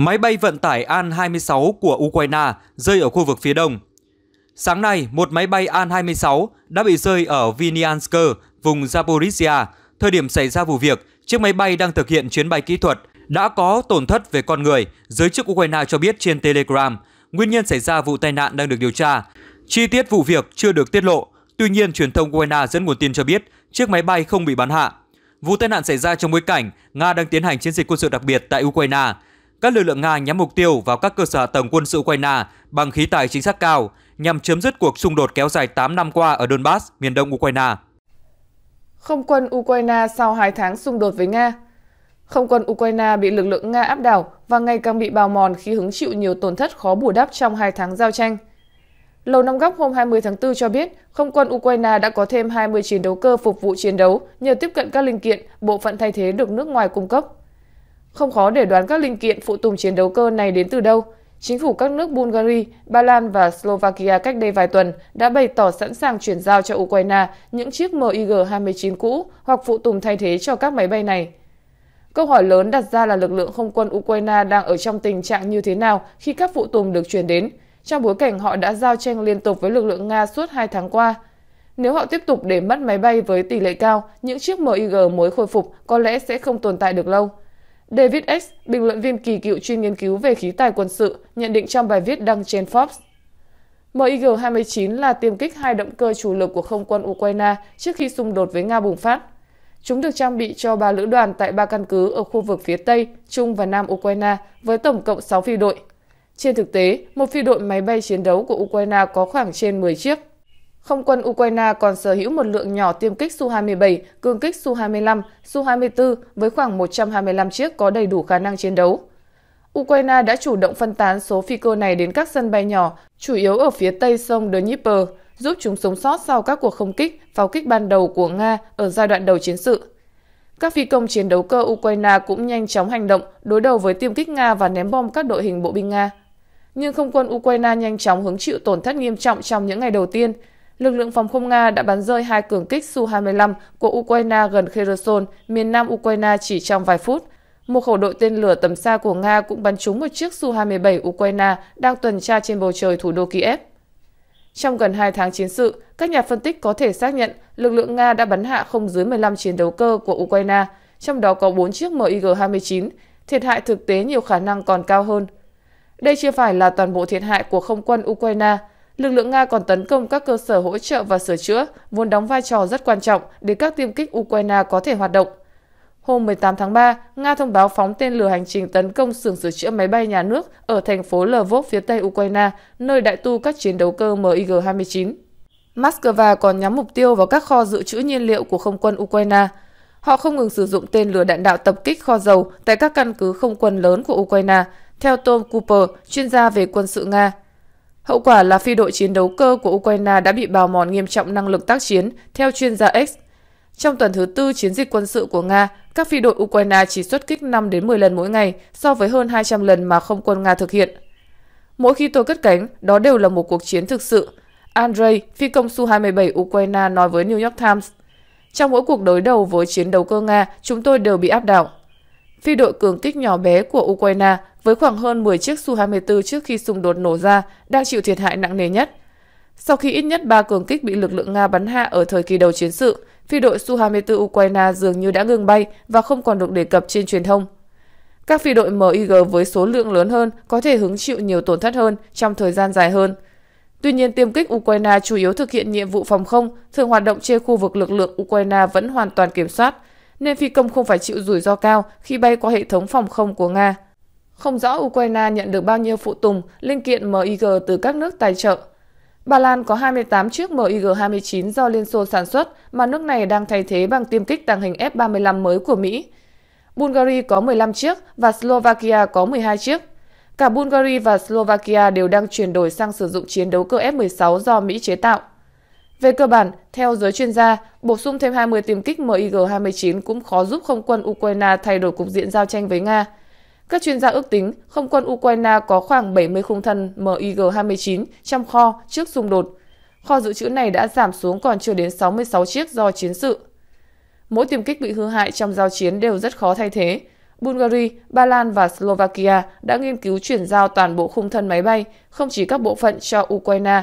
máy bay vận tải An-26 của Ukraine rơi ở khu vực phía đông. Sáng nay, một máy bay An-26 đã bị rơi ở Viniansk, vùng Zaporizhia. Thời điểm xảy ra vụ việc, chiếc máy bay đang thực hiện chuyến bay kỹ thuật đã có tổn thất về con người, giới chức Ukraine cho biết trên Telegram. Nguyên nhân xảy ra vụ tai nạn đang được điều tra. Chi tiết vụ việc chưa được tiết lộ, tuy nhiên truyền thông Ukraine dẫn nguồn tin cho biết chiếc máy bay không bị bắn hạ. Vụ tai nạn xảy ra trong bối cảnh Nga đang tiến hành chiến dịch quân sự đặc biệt tại Ukraine các lực lượng Nga nhắm mục tiêu vào các cơ sở tầng quân sự Ukraine bằng khí tài chính xác cao nhằm chấm dứt cuộc xung đột kéo dài 8 năm qua ở Donbass, miền đông Ukraine. Không quân Ukraine sau 2 tháng xung đột với Nga Không quân Ukraine bị lực lượng Nga áp đảo và ngày càng bị bào mòn khi hứng chịu nhiều tổn thất khó bù đắp trong 2 tháng giao tranh. Lầu Năm Góc hôm 20 tháng 4 cho biết, không quân Ukraine đã có thêm 29 đấu cơ phục vụ chiến đấu nhờ tiếp cận các linh kiện, bộ phận thay thế được nước ngoài cung cấp. Không khó để đoán các linh kiện phụ tùng chiến đấu cơ này đến từ đâu. Chính phủ các nước Bulgaria, Ba Lan và Slovakia cách đây vài tuần đã bày tỏ sẵn sàng chuyển giao cho Ukraine những chiếc MiG-29 cũ hoặc phụ tùng thay thế cho các máy bay này. Câu hỏi lớn đặt ra là lực lượng không quân Ukraine đang ở trong tình trạng như thế nào khi các phụ tùng được chuyển đến, trong bối cảnh họ đã giao tranh liên tục với lực lượng Nga suốt hai tháng qua. Nếu họ tiếp tục để mất máy bay với tỷ lệ cao, những chiếc MiG mới khôi phục có lẽ sẽ không tồn tại được lâu. David X, bình luận viên kỳ cựu chuyên nghiên cứu về khí tài quân sự, nhận định trong bài viết đăng trên Forbes. MiG-29 là tiêm kích hai động cơ chủ lực của không quân Ukraine trước khi xung đột với Nga bùng phát. Chúng được trang bị cho ba lữ đoàn tại ba căn cứ ở khu vực phía Tây, Trung và Nam Ukraine với tổng cộng 6 phi đội. Trên thực tế, một phi đội máy bay chiến đấu của Ukraine có khoảng trên 10 chiếc. Không quân Ukraine còn sở hữu một lượng nhỏ tiêm kích Su-27, cương kích Su-25, Su-24 với khoảng 125 chiếc có đầy đủ khả năng chiến đấu. Ukraine đã chủ động phân tán số phi cơ này đến các sân bay nhỏ, chủ yếu ở phía tây sông Dnipro, giúp chúng sống sót sau các cuộc không kích, pháo kích ban đầu của Nga ở giai đoạn đầu chiến sự. Các phi công chiến đấu cơ Ukraine cũng nhanh chóng hành động, đối đầu với tiêm kích Nga và ném bom các đội hình bộ binh Nga. Nhưng không quân Ukraine nhanh chóng hứng chịu tổn thất nghiêm trọng trong những ngày đầu tiên, lực lượng phòng không Nga đã bắn rơi hai cường kích Su-25 của Ukraine gần Kherson, miền nam Ukraine chỉ trong vài phút. Một khẩu đội tên lửa tầm xa của Nga cũng bắn trúng một chiếc Su-27 Ukraine đang tuần tra trên bầu trời thủ đô Kiev. Trong gần 2 tháng chiến sự, các nhà phân tích có thể xác nhận lực lượng Nga đã bắn hạ không dưới 15 chiến đấu cơ của Ukraine, trong đó có 4 chiếc MiG-29, thiệt hại thực tế nhiều khả năng còn cao hơn. Đây chưa phải là toàn bộ thiệt hại của không quân Ukraine, Lực lượng Nga còn tấn công các cơ sở hỗ trợ và sửa chữa, vốn đóng vai trò rất quan trọng để các tiêm kích Ukraine có thể hoạt động. Hôm 18 tháng 3, Nga thông báo phóng tên lửa hành trình tấn công xưởng sửa chữa máy bay nhà nước ở thành phố Lvov phía tây Ukraine, nơi đại tu các chiến đấu cơ MiG-29. Moscow còn nhắm mục tiêu vào các kho dự trữ nhiên liệu của không quân Ukraine. Họ không ngừng sử dụng tên lửa đạn đạo tập kích kho dầu tại các căn cứ không quân lớn của Ukraine, theo Tom Cooper, chuyên gia về quân sự Nga. Hậu quả là phi đội chiến đấu cơ của Ukraine đã bị bào mòn nghiêm trọng năng lực tác chiến, theo chuyên gia X. Trong tuần thứ tư chiến dịch quân sự của Nga, các phi đội Ukraine chỉ xuất kích 5 đến 10 lần mỗi ngày so với hơn 200 lần mà không quân Nga thực hiện. Mỗi khi tôi cất cánh, đó đều là một cuộc chiến thực sự. Andrei, phi công Su-27 Ukraine nói với New York Times. Trong mỗi cuộc đối đầu với chiến đấu cơ Nga, chúng tôi đều bị áp đảo. Phi đội cường kích nhỏ bé của Ukraine với khoảng hơn 10 chiếc Su-24 trước khi xung đột nổ ra, đang chịu thiệt hại nặng nề nhất. Sau khi ít nhất 3 cường kích bị lực lượng Nga bắn hạ ở thời kỳ đầu chiến sự, phi đội Su-24 Ukraine dường như đã ngừng bay và không còn được đề cập trên truyền thông. Các phi đội MiG với số lượng lớn hơn có thể hứng chịu nhiều tổn thất hơn trong thời gian dài hơn. Tuy nhiên, tiêm kích Ukraine chủ yếu thực hiện nhiệm vụ phòng không, thường hoạt động trên khu vực lực lượng Ukraine vẫn hoàn toàn kiểm soát, nên phi công không phải chịu rủi ro cao khi bay qua hệ thống phòng không của Nga. Không rõ Ukraine nhận được bao nhiêu phụ tùng, linh kiện MIG từ các nước tài trợ. Ba Lan có 28 chiếc MiG-29 do Liên Xô sản xuất mà nước này đang thay thế bằng tiêm kích tàng hình F-35 mới của Mỹ. Bulgaria có 15 chiếc và Slovakia có 12 chiếc. Cả Bulgaria và Slovakia đều đang chuyển đổi sang sử dụng chiến đấu cơ F-16 do Mỹ chế tạo. Về cơ bản, theo giới chuyên gia, bổ sung thêm 20 tiêm kích MiG-29 cũng khó giúp không quân Ukraine thay đổi cục diện giao tranh với Nga – các chuyên gia ước tính không quân Ukraine có khoảng 70 khung thân MiG-29 trong kho trước xung đột. Kho dự trữ này đã giảm xuống còn chưa đến 66 chiếc do chiến sự. Mỗi tiêm kích bị hư hại trong giao chiến đều rất khó thay thế. Bulgaria, Ba Lan và Slovakia đã nghiên cứu chuyển giao toàn bộ khung thân máy bay, không chỉ các bộ phận cho Ukraine,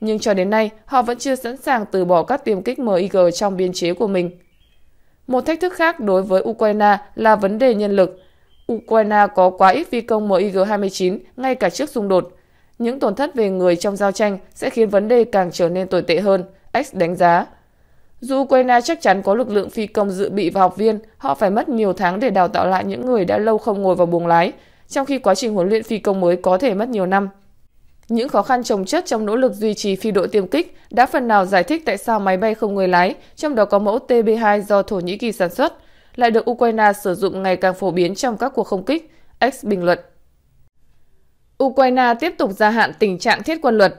nhưng cho đến nay họ vẫn chưa sẵn sàng từ bỏ các tiêm kích MiG trong biên chế của mình. Một thách thức khác đối với Ukraine là vấn đề nhân lực – Ukraine có quá ít phi công MiG-29 ngay cả trước xung đột. Những tổn thất về người trong giao tranh sẽ khiến vấn đề càng trở nên tồi tệ hơn, X đánh giá. Dù Ukraine chắc chắn có lực lượng phi công dự bị và học viên, họ phải mất nhiều tháng để đào tạo lại những người đã lâu không ngồi vào buồng lái, trong khi quá trình huấn luyện phi công mới có thể mất nhiều năm. Những khó khăn trồng chất trong nỗ lực duy trì phi đội tiêm kích đã phần nào giải thích tại sao máy bay không người lái, trong đó có mẫu TB2 do Thổ Nhĩ Kỳ sản xuất, lại được Ukraine sử dụng ngày càng phổ biến trong các cuộc không kích, X bình luận. Ukraine tiếp tục gia hạn tình trạng thiết quân luật.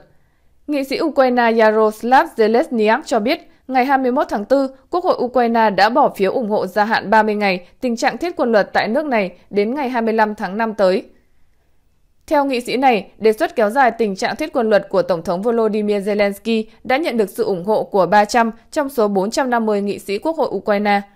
Nghị sĩ Ukraine Yaroslav Zelensnyak cho biết, ngày 21 tháng 4, Quốc hội Ukraine đã bỏ phiếu ủng hộ gia hạn 30 ngày tình trạng thiết quân luật tại nước này đến ngày 25 tháng 5 tới. Theo nghị sĩ này, đề xuất kéo dài tình trạng thiết quân luật của Tổng thống Volodymyr Zelensky đã nhận được sự ủng hộ của 300 trong số 450 nghị sĩ Quốc hội Ukraine –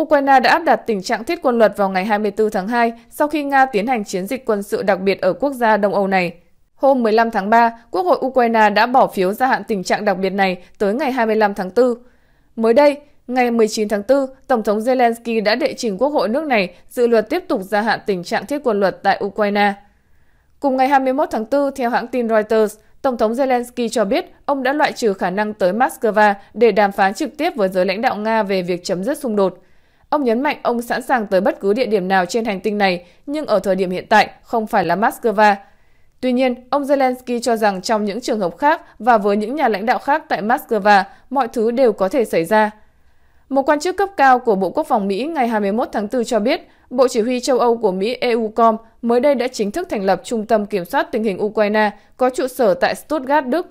Ukraine đã áp đặt tình trạng thiết quân luật vào ngày 24 tháng 2 sau khi Nga tiến hành chiến dịch quân sự đặc biệt ở quốc gia Đông Âu này. Hôm 15 tháng 3, Quốc hội Ukraine đã bỏ phiếu gia hạn tình trạng đặc biệt này tới ngày 25 tháng 4. Mới đây, ngày 19 tháng 4, Tổng thống Zelensky đã đệ trình Quốc hội nước này dự luật tiếp tục gia hạn tình trạng thiết quân luật tại Ukraine. Cùng ngày 21 tháng 4, theo hãng tin Reuters, Tổng thống Zelensky cho biết ông đã loại trừ khả năng tới Moscow để đàm phán trực tiếp với giới lãnh đạo Nga về việc chấm dứt xung đột. Ông nhấn mạnh ông sẵn sàng tới bất cứ địa điểm nào trên hành tinh này, nhưng ở thời điểm hiện tại không phải là Moscow. Tuy nhiên, ông Zelensky cho rằng trong những trường hợp khác và với những nhà lãnh đạo khác tại Moscow, mọi thứ đều có thể xảy ra. Một quan chức cấp cao của Bộ Quốc phòng Mỹ ngày 21 tháng 4 cho biết, Bộ Chỉ huy châu Âu của Mỹ EUCOM mới đây đã chính thức thành lập Trung tâm Kiểm soát tình hình Ukraine có trụ sở tại Stuttgart, Đức.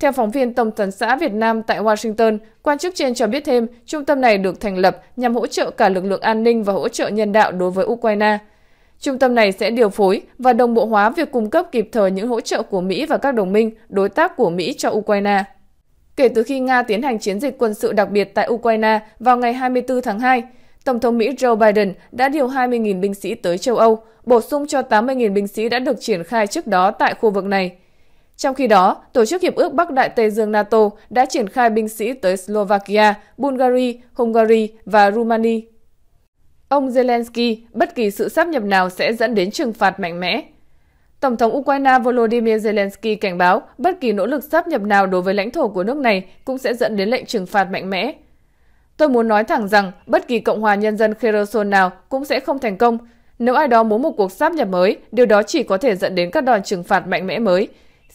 Theo phóng viên Tổng tấn xã Việt Nam tại Washington, quan chức trên cho biết thêm, trung tâm này được thành lập nhằm hỗ trợ cả lực lượng an ninh và hỗ trợ nhân đạo đối với Ukraine. Trung tâm này sẽ điều phối và đồng bộ hóa việc cung cấp kịp thời những hỗ trợ của Mỹ và các đồng minh, đối tác của Mỹ cho Ukraine. Kể từ khi Nga tiến hành chiến dịch quân sự đặc biệt tại Ukraine vào ngày 24 tháng 2, Tổng thống Mỹ Joe Biden đã điều 20.000 binh sĩ tới châu Âu, bổ sung cho 80.000 binh sĩ đã được triển khai trước đó tại khu vực này. Trong khi đó, Tổ chức Hiệp ước Bắc Đại Tây Dương NATO đã triển khai binh sĩ tới Slovakia, Bulgaria, Hungary và Romania. Ông Zelensky, bất kỳ sự sáp nhập nào sẽ dẫn đến trừng phạt mạnh mẽ. Tổng thống Ukraine Volodymyr Zelensky cảnh báo bất kỳ nỗ lực sáp nhập nào đối với lãnh thổ của nước này cũng sẽ dẫn đến lệnh trừng phạt mạnh mẽ. Tôi muốn nói thẳng rằng bất kỳ Cộng hòa Nhân dân Kherson nào cũng sẽ không thành công. Nếu ai đó muốn một cuộc sáp nhập mới, điều đó chỉ có thể dẫn đến các đòn trừng phạt mạnh mẽ mới,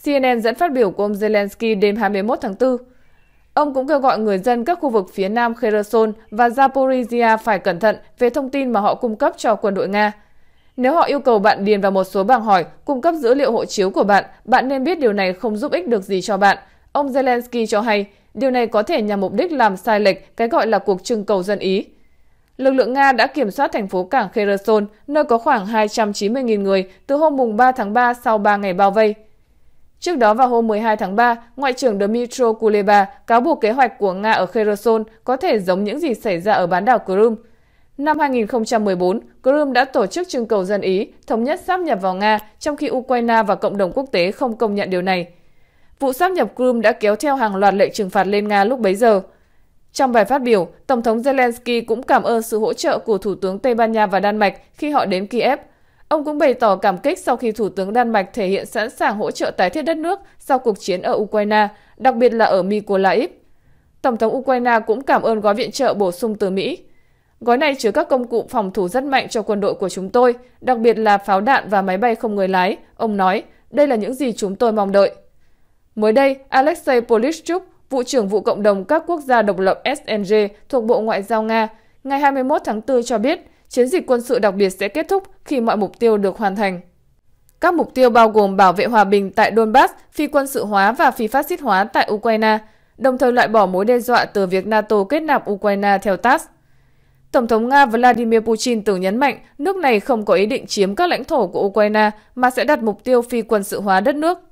CNN dẫn phát biểu của ông Zelensky đêm 21 tháng 4. Ông cũng kêu gọi người dân các khu vực phía nam Kherson và Zaporizhia phải cẩn thận về thông tin mà họ cung cấp cho quân đội Nga. Nếu họ yêu cầu bạn điền vào một số bảng hỏi cung cấp dữ liệu hộ chiếu của bạn, bạn nên biết điều này không giúp ích được gì cho bạn. Ông Zelensky cho hay, điều này có thể nhằm mục đích làm sai lệch cái gọi là cuộc trưng cầu dân Ý. Lực lượng Nga đã kiểm soát thành phố cảng Kherson, nơi có khoảng 290.000 người từ hôm mùng 3 tháng 3 sau 3 ngày bao vây. Trước đó vào hôm 12 tháng 3, Ngoại trưởng Dmytro Kuleba cáo buộc kế hoạch của Nga ở Kherson có thể giống những gì xảy ra ở bán đảo Crimea. Năm 2014, Crimea đã tổ chức trưng cầu dân Ý thống nhất sáp nhập vào Nga, trong khi Ukraine và cộng đồng quốc tế không công nhận điều này. Vụ sáp nhập Crimea đã kéo theo hàng loạt lệnh trừng phạt lên Nga lúc bấy giờ. Trong bài phát biểu, Tổng thống Zelensky cũng cảm ơn sự hỗ trợ của Thủ tướng Tây Ban Nha và Đan Mạch khi họ đến Kiev – Ông cũng bày tỏ cảm kích sau khi Thủ tướng Đan Mạch thể hiện sẵn sàng hỗ trợ tái thiết đất nước sau cuộc chiến ở Ukraine, đặc biệt là ở Mykolaiv. Tổng thống Ukraine cũng cảm ơn gói viện trợ bổ sung từ Mỹ. Gói này chứa các công cụ phòng thủ rất mạnh cho quân đội của chúng tôi, đặc biệt là pháo đạn và máy bay không người lái, ông nói. Đây là những gì chúng tôi mong đợi. Mới đây, Alexei Polishchuk, vụ trưởng vụ cộng đồng các quốc gia độc lập SNG thuộc Bộ Ngoại giao Nga, ngày 21 tháng 4 cho biết – Chiến dịch quân sự đặc biệt sẽ kết thúc khi mọi mục tiêu được hoàn thành. Các mục tiêu bao gồm bảo vệ hòa bình tại Donbass, phi quân sự hóa và phi phát xít hóa tại Ukraine, đồng thời loại bỏ mối đe dọa từ việc NATO kết nạp Ukraine theo TASS. Tổng thống Nga Vladimir Putin từng nhấn mạnh nước này không có ý định chiếm các lãnh thổ của Ukraine mà sẽ đặt mục tiêu phi quân sự hóa đất nước.